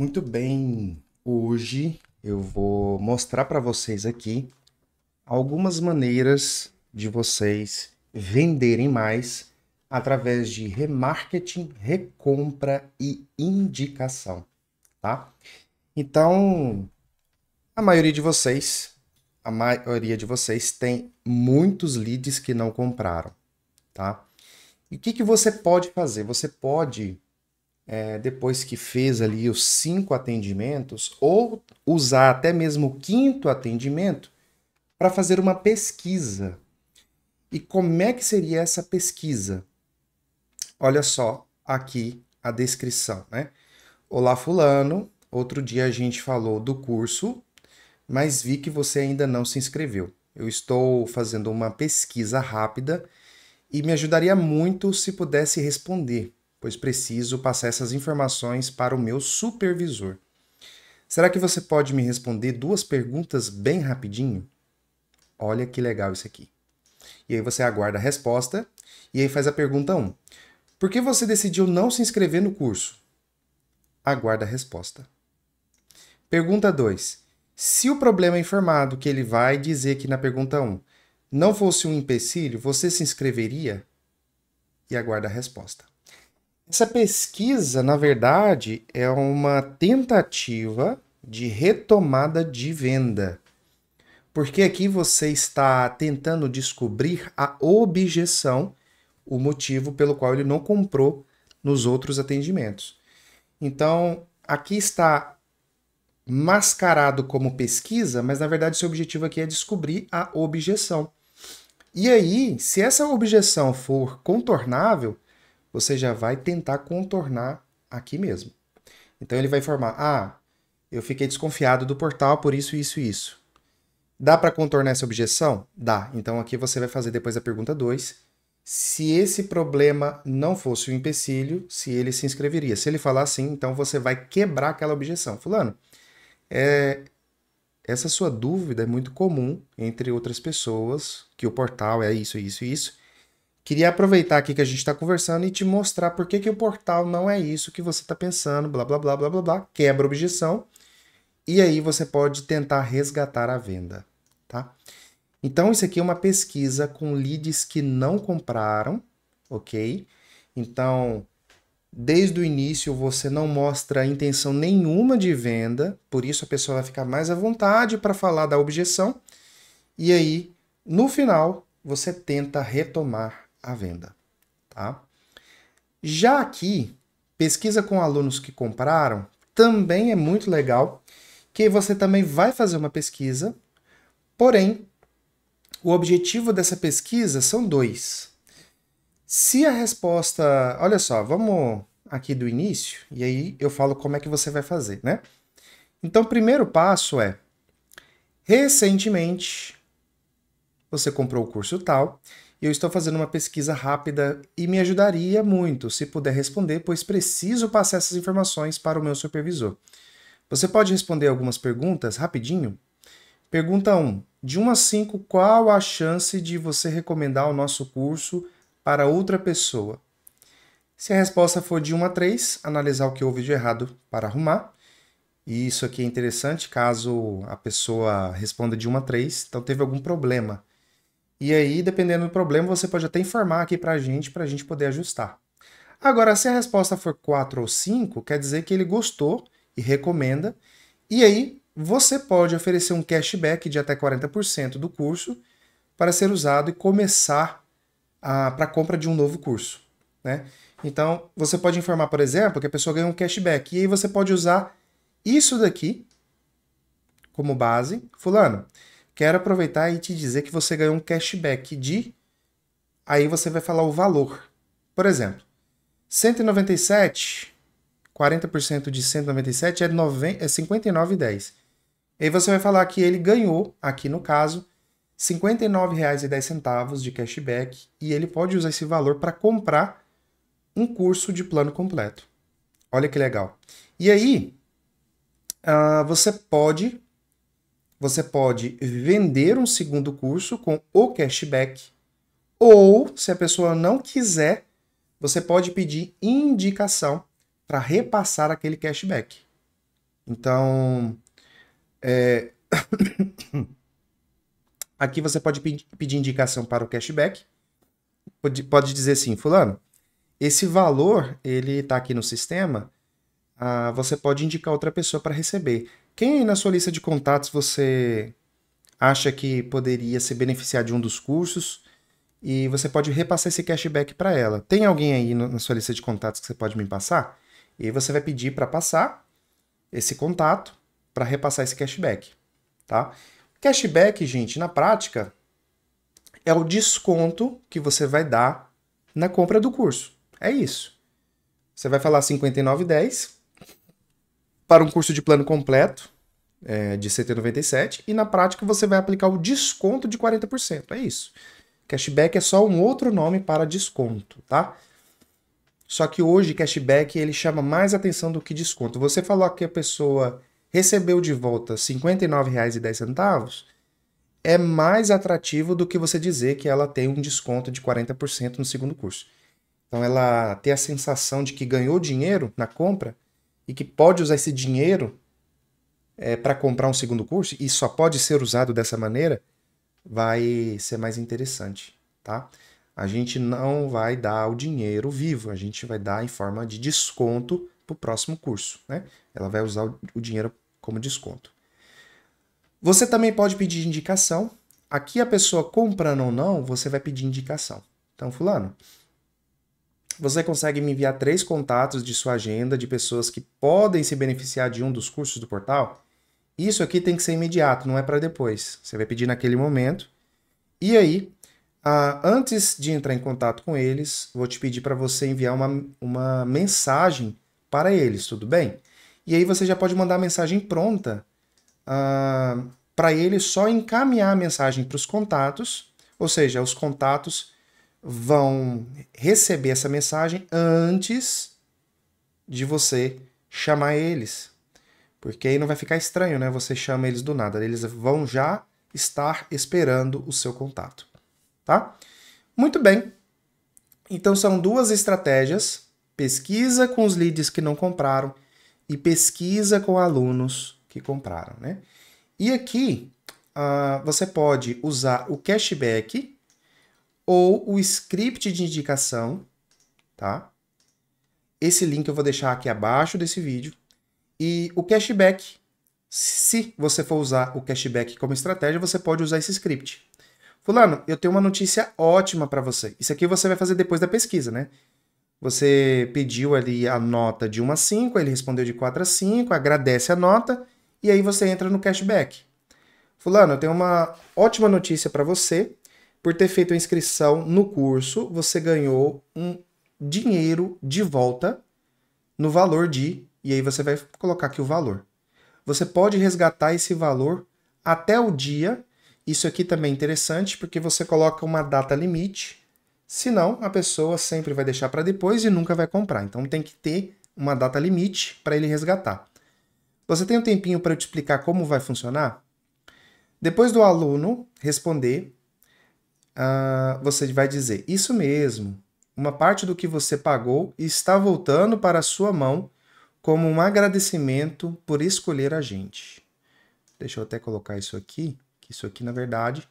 Muito bem, hoje eu vou mostrar para vocês aqui algumas maneiras de vocês venderem mais através de remarketing, recompra e indicação, tá? Então, a maioria de vocês, a maioria de vocês tem muitos leads que não compraram, tá? E o que, que você pode fazer? Você pode é, depois que fez ali os cinco atendimentos, ou usar até mesmo o quinto atendimento para fazer uma pesquisa. E como é que seria essa pesquisa? Olha só aqui a descrição, né? Olá, Fulano. Outro dia a gente falou do curso, mas vi que você ainda não se inscreveu. Eu estou fazendo uma pesquisa rápida e me ajudaria muito se pudesse responder pois preciso passar essas informações para o meu supervisor. Será que você pode me responder duas perguntas bem rapidinho? Olha que legal isso aqui. E aí você aguarda a resposta e aí faz a pergunta 1. Por que você decidiu não se inscrever no curso? Aguarda a resposta. Pergunta 2. Se o problema é informado que ele vai dizer aqui na pergunta 1 não fosse um empecilho, você se inscreveria? E aguarda a resposta. Essa pesquisa, na verdade, é uma tentativa de retomada de venda. Porque aqui você está tentando descobrir a objeção, o motivo pelo qual ele não comprou nos outros atendimentos. Então, aqui está mascarado como pesquisa, mas na verdade seu objetivo aqui é descobrir a objeção. E aí, se essa objeção for contornável, você já vai tentar contornar aqui mesmo. Então ele vai informar: ah, eu fiquei desconfiado do portal por isso, isso e isso. Dá para contornar essa objeção? Dá. Então aqui você vai fazer depois a pergunta 2. Se esse problema não fosse um empecilho, se ele se inscreveria. Se ele falar sim, então você vai quebrar aquela objeção. Fulano, é, essa sua dúvida é muito comum entre outras pessoas, que o portal é isso, isso isso queria aproveitar aqui que a gente está conversando e te mostrar por que, que o portal não é isso que você está pensando, blá, blá, blá, blá, blá, blá, quebra objeção, e aí você pode tentar resgatar a venda, tá? Então, isso aqui é uma pesquisa com leads que não compraram, ok? Então, desde o início você não mostra intenção nenhuma de venda, por isso a pessoa vai ficar mais à vontade para falar da objeção, e aí, no final, você tenta retomar à venda. Tá? Já aqui, pesquisa com alunos que compraram também é muito legal, que você também vai fazer uma pesquisa, porém, o objetivo dessa pesquisa são dois. Se a resposta. Olha só, vamos aqui do início, e aí eu falo como é que você vai fazer, né? Então, o primeiro passo é: recentemente você comprou o curso tal e eu estou fazendo uma pesquisa rápida e me ajudaria muito se puder responder, pois preciso passar essas informações para o meu supervisor. Você pode responder algumas perguntas rapidinho? Pergunta 1. De 1 a 5, qual a chance de você recomendar o nosso curso para outra pessoa? Se a resposta for de 1 a 3, analisar o que houve de errado para arrumar. E isso aqui é interessante, caso a pessoa responda de 1 a 3, então teve algum problema. E aí, dependendo do problema, você pode até informar aqui para a gente, para a gente poder ajustar. Agora, se a resposta for 4 ou 5, quer dizer que ele gostou e recomenda. E aí, você pode oferecer um cashback de até 40% do curso para ser usado e começar para a compra de um novo curso. Né? Então, você pode informar, por exemplo, que a pessoa ganhou um cashback. E aí você pode usar isso daqui como base. Fulano, Quero aproveitar e te dizer que você ganhou um cashback de. Aí você vai falar o valor. Por exemplo, 197, 40% de 197 é, 90, é 59,10. Aí você vai falar que ele ganhou, aqui no caso, R$ 59,10 de cashback e ele pode usar esse valor para comprar um curso de plano completo. Olha que legal. E aí, uh, você pode você pode vender um segundo curso com o cashback, ou, se a pessoa não quiser, você pode pedir indicação para repassar aquele cashback. Então, é... aqui você pode pedir indicação para o cashback. Pode, dizer assim, fulano, esse valor, ele está aqui no sistema, ah, você pode indicar outra pessoa para receber. Quem na sua lista de contatos você acha que poderia se beneficiar de um dos cursos? E você pode repassar esse cashback para ela. Tem alguém aí no, na sua lista de contatos que você pode me passar? E aí você vai pedir para passar esse contato para repassar esse cashback, tá? Cashback, gente, na prática é o desconto que você vai dar na compra do curso. É isso. Você vai falar 59,10 para um curso de plano completo é, de 197 e na prática você vai aplicar o desconto de 40%. É isso. Cashback é só um outro nome para desconto, tá? Só que hoje cashback ele chama mais atenção do que desconto. Você falou que a pessoa recebeu de volta R$ 59,10 é mais atrativo do que você dizer que ela tem um desconto de 40% no segundo curso. Então ela ter a sensação de que ganhou dinheiro na compra e que pode usar esse dinheiro é, para comprar um segundo curso e só pode ser usado dessa maneira, vai ser mais interessante, tá? A gente não vai dar o dinheiro vivo, a gente vai dar em forma de desconto para o próximo curso, né? Ela vai usar o dinheiro como desconto. Você também pode pedir indicação. Aqui a pessoa comprando ou não, você vai pedir indicação. Então, fulano, você consegue me enviar três contatos de sua agenda de pessoas que podem se beneficiar de um dos cursos do portal? Isso aqui tem que ser imediato, não é para depois. Você vai pedir naquele momento. E aí, ah, antes de entrar em contato com eles, vou te pedir para você enviar uma, uma mensagem para eles, tudo bem? E aí você já pode mandar a mensagem pronta ah, para ele só encaminhar a mensagem para os contatos, ou seja, os contatos vão receber essa mensagem antes de você chamar eles. Porque aí não vai ficar estranho, né? Você chama eles do nada. Eles vão já estar esperando o seu contato, tá? Muito bem. Então são duas estratégias: pesquisa com os leads que não compraram e pesquisa com alunos que compraram, né? E aqui uh, você pode usar o cashback ou o script de indicação, tá? Esse link eu vou deixar aqui abaixo desse vídeo. E o cashback, se você for usar o cashback como estratégia, você pode usar esse script. Fulano, eu tenho uma notícia ótima para você. Isso aqui você vai fazer depois da pesquisa, né? Você pediu ali a nota de 1 a 5, ele respondeu de 4 a 5, agradece a nota e aí você entra no cashback. Fulano, eu tenho uma ótima notícia para você. Por ter feito a inscrição no curso, você ganhou um dinheiro de volta no valor de, e aí você vai colocar aqui o valor. Você pode resgatar esse valor até o dia. Isso aqui também é interessante porque você coloca uma data limite. Senão, a pessoa sempre vai deixar para depois e nunca vai comprar. Então tem que ter uma data limite para ele resgatar. Você tem um tempinho para eu te explicar como vai funcionar? Depois do aluno responder, uh, você vai dizer: Isso mesmo, uma parte do que você pagou está voltando para a sua mão como um agradecimento por escolher a gente. Deixa eu até colocar isso aqui, que isso aqui, na verdade,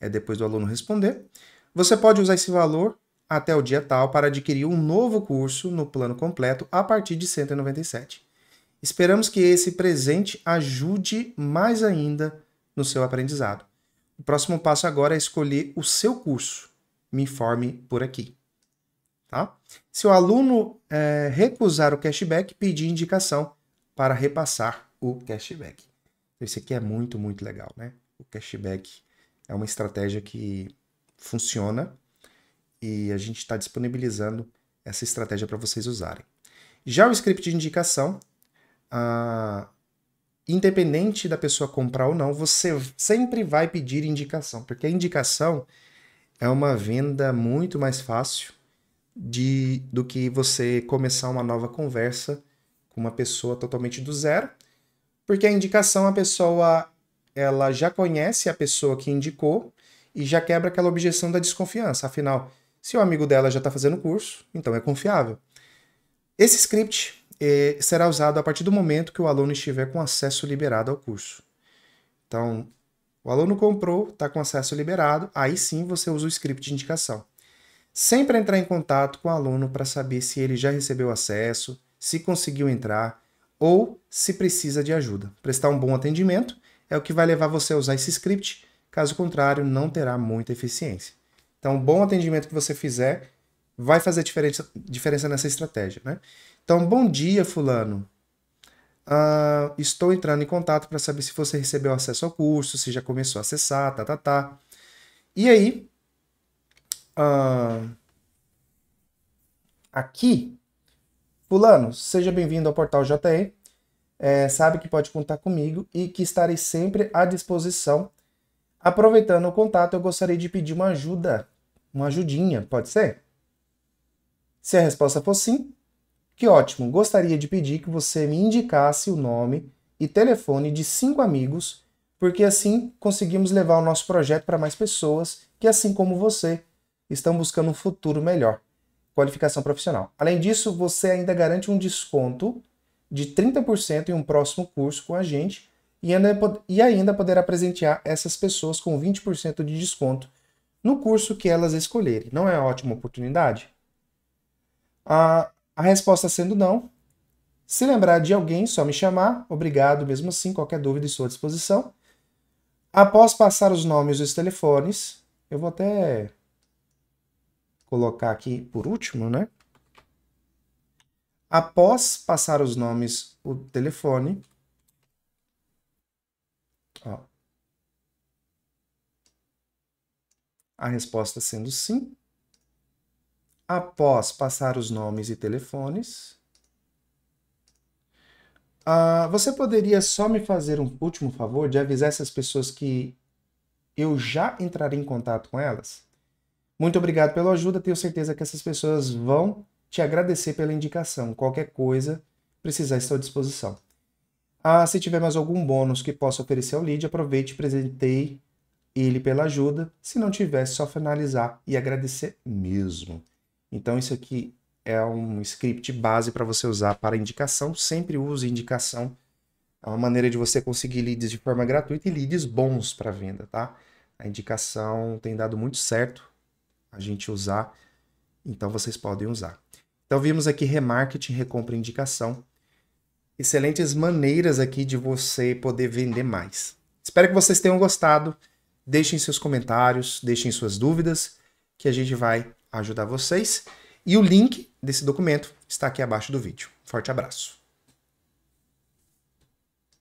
é depois do aluno responder. Você pode usar esse valor até o dia tal para adquirir um novo curso no plano completo a partir de 197. Esperamos que esse presente ajude mais ainda no seu aprendizado. O próximo passo agora é escolher o seu curso. Me informe por aqui. Tá? Se o aluno é, recusar o cashback, pedir indicação para repassar o cashback. Esse então, aqui é muito, muito legal, né? O cashback é uma estratégia que funciona e a gente está disponibilizando essa estratégia para vocês usarem. Já o script de indicação, ah, independente da pessoa comprar ou não, você sempre vai pedir indicação, porque a indicação é uma venda muito mais fácil de, do que você começar uma nova conversa com uma pessoa totalmente do zero, porque a indicação a pessoa ela já conhece a pessoa que indicou e já quebra aquela objeção da desconfiança. Afinal, se o amigo dela já está fazendo curso, então é confiável. Esse script é, será usado a partir do momento que o aluno estiver com acesso liberado ao curso. Então, o aluno comprou, está com acesso liberado, aí sim você usa o script de indicação. Sempre entrar em contato com o aluno para saber se ele já recebeu acesso, se conseguiu entrar ou se precisa de ajuda. Prestar um bom atendimento é o que vai levar você a usar esse script, caso contrário, não terá muita eficiência. Então, bom atendimento que você fizer vai fazer diferença, diferença nessa estratégia. Né? Então, bom dia, Fulano. Uh, estou entrando em contato para saber se você recebeu acesso ao curso, se já começou a acessar, tá, tá, tá. E aí, uh, aqui, Fulano, seja bem-vindo ao portal JE. É, sabe que pode contar comigo e que estarei sempre à disposição. Aproveitando o contato, eu gostaria de pedir uma ajuda, uma ajudinha, pode ser? Se a resposta for sim, que ótimo! Gostaria de pedir que você me indicasse o nome e telefone de cinco amigos, porque assim conseguimos levar o nosso projeto para mais pessoas que, assim como você, estão buscando um futuro melhor. Qualificação profissional. Além disso, você ainda garante um desconto de 30% em um próximo curso com a gente e ainda, e ainda poderá presentear essas pessoas com 20% de desconto no curso que elas escolherem. Não é ótima oportunidade? Ah, a resposta sendo não. Se lembrar de alguém, só me chamar. Obrigado, mesmo assim, qualquer dúvida estou à disposição. Após passar os nomes os telefones, eu vou até colocar aqui por último, né? Após passar os nomes, o telefone. Ó, a resposta sendo sim após passar os nomes e telefones, uh, você poderia só me fazer um último favor de avisar essas pessoas que eu já entrarei em contato com elas? Muito obrigado pela ajuda, tenho certeza que essas pessoas vão te agradecer pela indicação. Qualquer coisa, precisar estou à disposição. Ah, se tiver mais algum bônus que possa oferecer ao lead, aproveite e presentei ele pela ajuda. Se não tiver, é só finalizar e agradecer mesmo. Então isso aqui é um script base para você usar para indicação. Sempre use indicação. É uma maneira de você conseguir leads de forma gratuita e leads bons para venda, tá? A indicação tem dado muito certo a gente usar, então vocês podem usar. Então vimos aqui remarketing, recompra indicação. Excelentes maneiras aqui de você poder vender mais. Espero que vocês tenham gostado. Deixem seus comentários, deixem suas dúvidas, que a gente vai ajudar vocês. E o link desse documento está aqui abaixo do vídeo. Forte abraço!